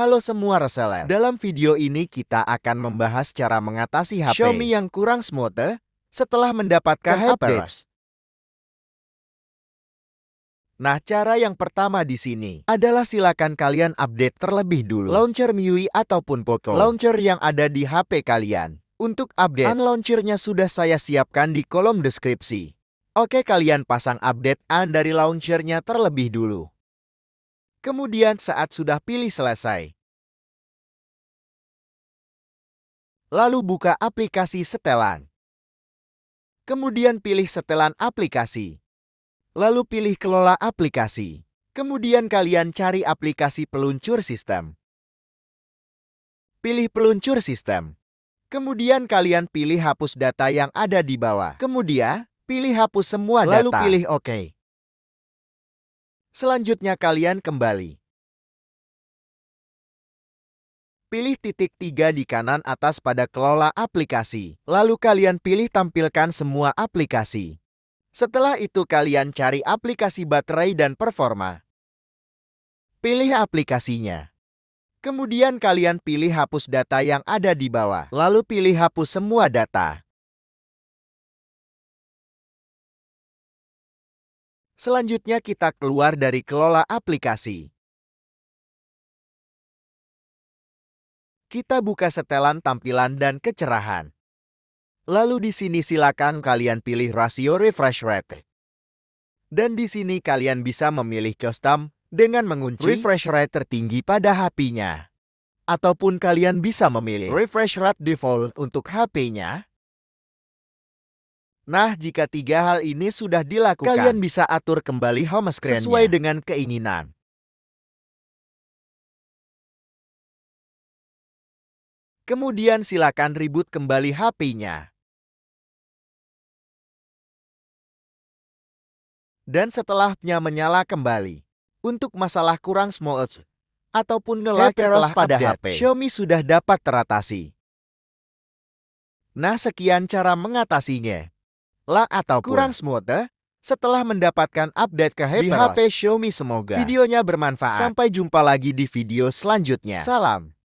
Halo semua reseller. Dalam video ini kita akan membahas cara mengatasi HP Xiaomi yang kurang smooth eh? setelah mendapatkan update. Nah, cara yang pertama di sini adalah silakan kalian update terlebih dulu launcher MIUI ataupun Poco. Launcher yang ada di HP kalian. Untuk update, launchernya sudah saya siapkan di kolom deskripsi. Oke, kalian pasang update an ah, dari launchernya terlebih dulu. Kemudian saat sudah pilih selesai. Lalu buka aplikasi setelan. Kemudian pilih setelan aplikasi. Lalu pilih kelola aplikasi. Kemudian kalian cari aplikasi peluncur sistem. Pilih peluncur sistem. Kemudian kalian pilih hapus data yang ada di bawah. Kemudian, pilih hapus semua data. Lalu pilih OK. Selanjutnya kalian kembali. Pilih titik tiga di kanan atas pada kelola aplikasi. Lalu kalian pilih tampilkan semua aplikasi. Setelah itu kalian cari aplikasi baterai dan performa. Pilih aplikasinya. Kemudian kalian pilih hapus data yang ada di bawah. Lalu pilih hapus semua data. Selanjutnya kita keluar dari kelola aplikasi. Kita buka setelan tampilan dan kecerahan. Lalu di sini silakan kalian pilih rasio refresh rate. Dan di sini kalian bisa memilih custom dengan mengunci refresh rate tertinggi pada HP-nya. Ataupun kalian bisa memilih refresh rate default untuk HP-nya Nah, jika tiga hal ini sudah dilakukan, kalian bisa atur kembali home screen sesuai dengan keinginan. Kemudian silakan ribut kembali HP-nya. Dan setelahnya menyala kembali. Untuk masalah kurang small ataupun ngelag setelah pada update, HP, Xiaomi sudah dapat teratasi. Nah sekian cara mengatasinya lah atau kurang smooth eh? setelah mendapatkan update ke HP HP Xiaomi semoga videonya bermanfaat. Sampai jumpa lagi di video selanjutnya. Salam.